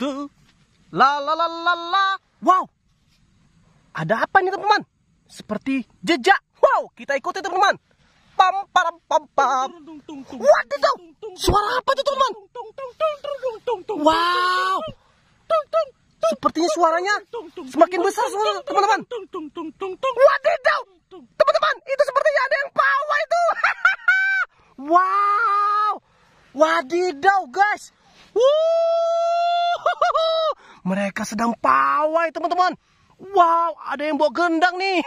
tuh. La la la la la. Wow. Ada apa nih teman-teman? Seperti jejak. Wow, kita ikuti teman-teman. Pam pam pam pam. What itu? Suara apa itu teman-teman? Wow. Sepertinya suaranya semakin besar suara teman-teman. What itu? Teman-teman, itu sepertinya ada yang pawai itu. wow. Wadidaw guys. Woo! Mereka sedang pawai, teman-teman. Wow, ada yang bawa gendang nih.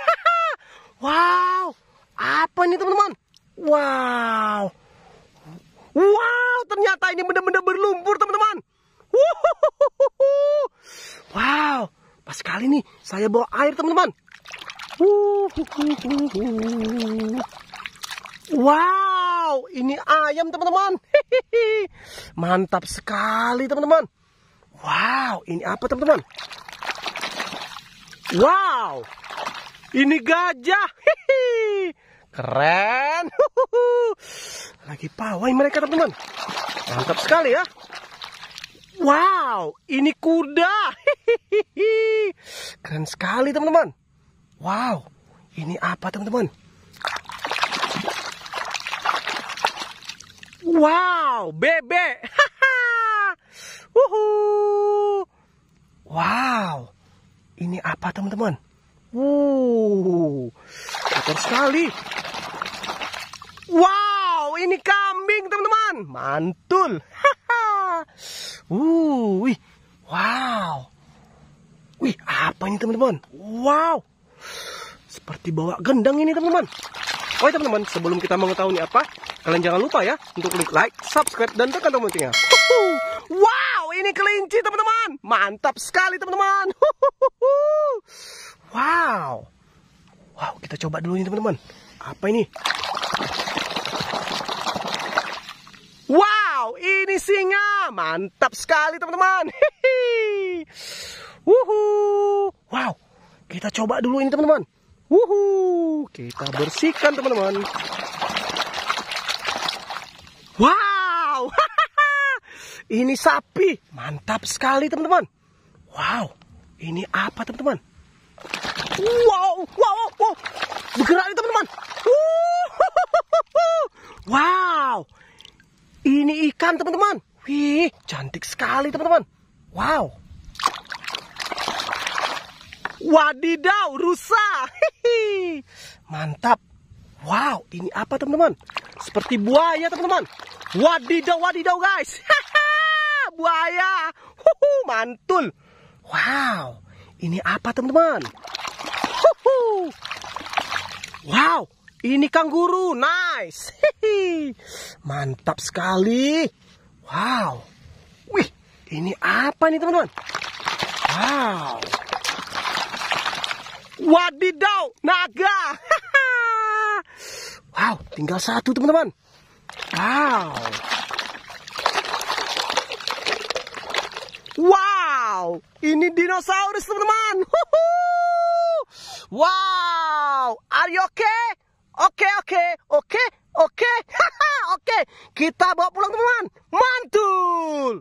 wow, apa ini teman-teman? Wow. Wow, ternyata ini benar-benar berlumpur, teman-teman. Wow, pas kali nih saya bawa air, teman-teman. Wow, ini ayam, teman-teman. Mantap sekali, teman-teman. Wow, ini apa teman-teman? Wow, ini gajah. Hihi. Keren. Lagi pawai mereka teman-teman. Mantap sekali ya. Wow, ini kuda. Hihi. Keren sekali teman-teman. Wow, ini apa teman-teman? Wow, bebek. Wuhu. Wow. Ini apa teman-teman? Wow. Kotor sekali. Wow, ini kambing teman-teman. Mantul. wih. Wow. Wih, apa ini teman-teman? Wow. Seperti bawa gendang ini teman-teman. Oke oh, teman-teman, sebelum kita mengetahui apa, kalian jangan lupa ya untuk klik like, subscribe, dan tekan tombol loncengnya ini kelinci teman-teman. Mantap sekali teman-teman. Wow. Wow, kita coba dulu nih teman-teman. Apa ini? Wow, ini singa. Mantap sekali teman-teman. Wuhu. Wow. Kita coba dulu ini teman-teman. Wuhu. Kita bersihkan teman-teman. Wow ini sapi. Mantap sekali teman-teman. Wow, ini apa teman-teman? Wow, wow, wow. Bergerak nih teman-teman. Wow, ini ikan teman-teman. Wih, cantik sekali teman-teman. Wow. Wadidaw, rusa. Mantap. Wow, ini apa teman-teman? Seperti buaya teman-teman. Wadidaw, wadidaw guys. buaya. Huhu, mantul. Wow, ini apa teman-teman? Wow, ini kangguru. Nice. Hihi. Mantap sekali. Wow. Wih, ini apa nih teman-teman? Wow. Wadidaw, naga. wow, tinggal satu teman-teman. Wow. Wow, ini dinosaurus teman-teman. Wow, are you okay? Oke, oke, oke, okay, oke, oke. Kita bawa pulang teman-teman. Mantul.